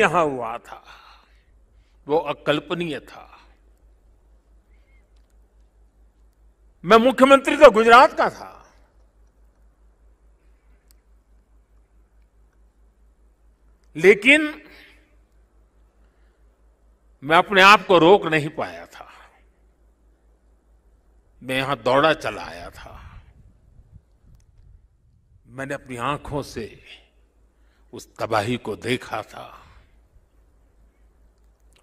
यहां हुआ था वो अकल्पनीय था मैं मुख्यमंत्री तो गुजरात का था लेकिन मैं अपने आप को रोक नहीं पाया था मैं यहां दौड़ा चला आया था मैंने अपनी आंखों से उस तबाही को देखा था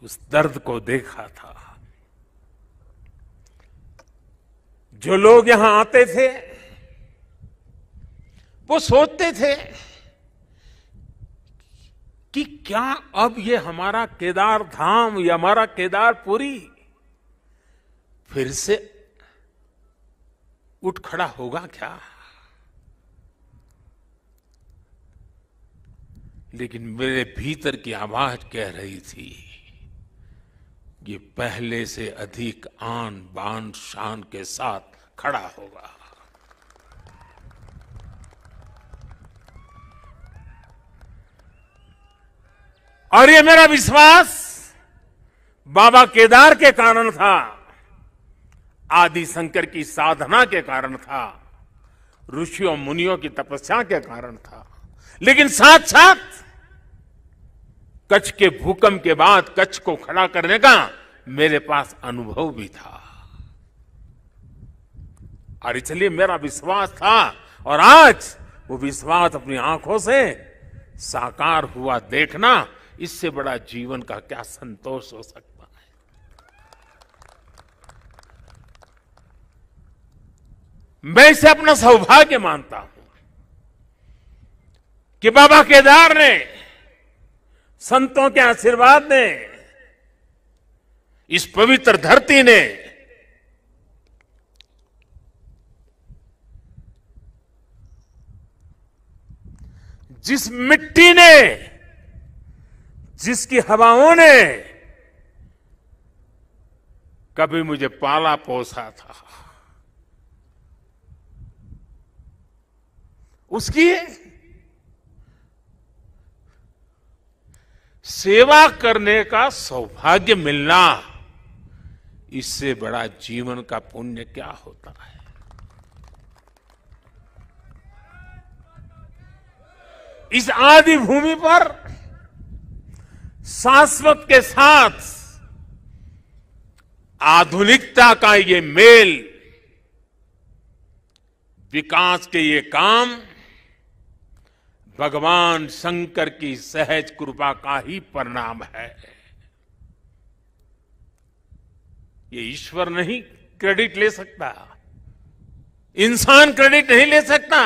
उस दर्द को देखा था जो लोग यहां आते थे वो सोचते थे कि क्या अब ये हमारा केदार धाम या हमारा केदारपुरी फिर से उठ खड़ा होगा क्या लेकिन मेरे भीतर की आवाज कह रही थी ये पहले से अधिक आन बान शान के साथ खड़ा होगा और ये मेरा विश्वास बाबा केदार के कारण था आदि शंकर की साधना के कारण था ऋषियों मुनियों की तपस्या के कारण था लेकिन साथ साथ कच्छ के भूकंप के बाद कच्छ को खड़ा करने का मेरे पास अनुभव भी था और इसलिए मेरा विश्वास था और आज वो विश्वास अपनी आंखों से साकार हुआ देखना इससे बड़ा जीवन का क्या संतोष हो सकता है मैं इसे अपना सौभाग्य मानता हूं कि बाबा केदार ने संतों के आशीर्वाद ने इस पवित्र धरती ने जिस मिट्टी ने जिसकी हवाओं ने कभी मुझे पाला पोसा था उसकी सेवा करने का सौभाग्य मिलना इससे बड़ा जीवन का पुण्य क्या होता है इस आदि भूमि पर शाश्वत के साथ आधुनिकता का ये मेल विकास के ये काम भगवान शंकर की सहज कृपा का ही परिणाम है ये ईश्वर नहीं क्रेडिट ले सकता इंसान क्रेडिट नहीं ले सकता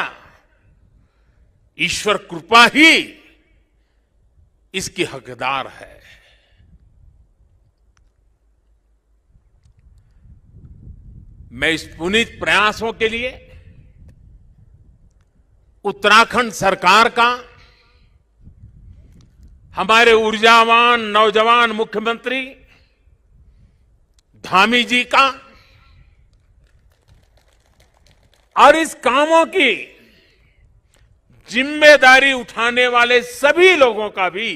ईश्वर कृपा ही इसकी हकदार है मैं इस पुनीत प्रयासों के लिए उत्तराखंड सरकार का हमारे ऊर्जावान नौजवान मुख्यमंत्री धामी जी का और इस कामों की जिम्मेदारी उठाने वाले सभी लोगों का भी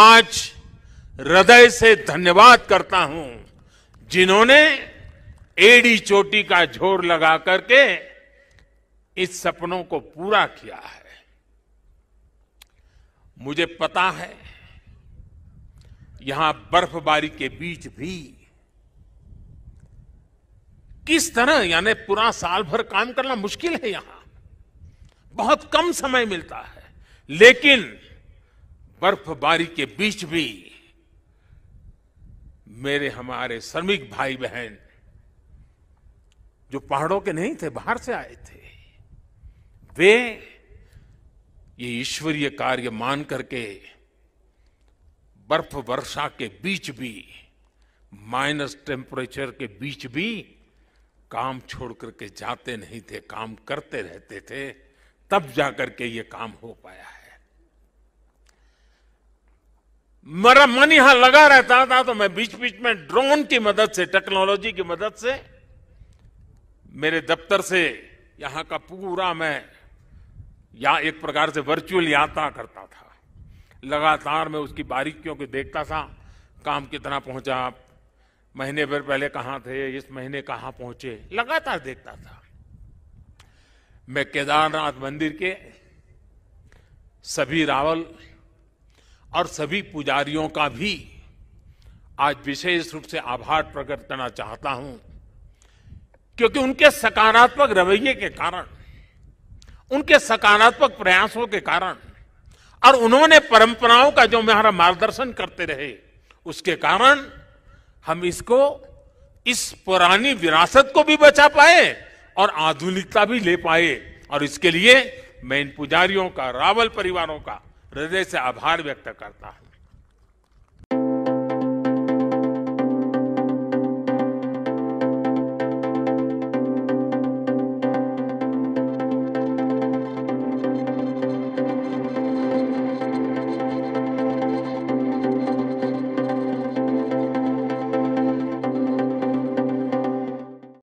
आज हृदय से धन्यवाद करता हूं जिन्होंने एडी चोटी का झोर लगा करके इस सपनों को पूरा किया है मुझे पता है यहां बर्फबारी के बीच भी किस तरह यानी पूरा साल भर काम करना मुश्किल है यहां बहुत कम समय मिलता है लेकिन बर्फबारी के बीच भी मेरे हमारे श्रमिक भाई बहन जो पहाड़ों के नहीं थे बाहर से आए थे वे ये ईश्वरीय कार्य मान करके बर्फ वर्षा के बीच भी माइनस टेम्परेचर के बीच भी काम छोड़ करके जाते नहीं थे काम करते रहते थे तब जाकर के ये काम हो पाया है मेरा मन यहां लगा रहता था तो मैं बीच बीच में ड्रोन की मदद से टेक्नोलॉजी की मदद से मेरे दफ्तर से यहां का पूरा मैं या एक प्रकार से वर्चुअल यात्रा करता था लगातार मैं उसकी बारीकियों को देखता था काम कितना पहुंचा महीने भर पहले कहाँ थे इस महीने कहां पहुंचे लगातार देखता था मैं केदारनाथ मंदिर के सभी रावल और सभी पुजारियों का भी आज विशेष रूप से आभार प्रकट करना चाहता हूं क्योंकि उनके सकारात्मक रवैये के कारण उनके सकारात्मक प्रयासों के कारण और उन्होंने परंपराओं का जो हमारा मार्गदर्शन करते रहे उसके कारण हम इसको इस पुरानी विरासत को भी बचा पाए और आधुनिकता भी ले पाए और इसके लिए मैं इन पुजारियों का रावल परिवारों का हृदय से आभार व्यक्त करता हूं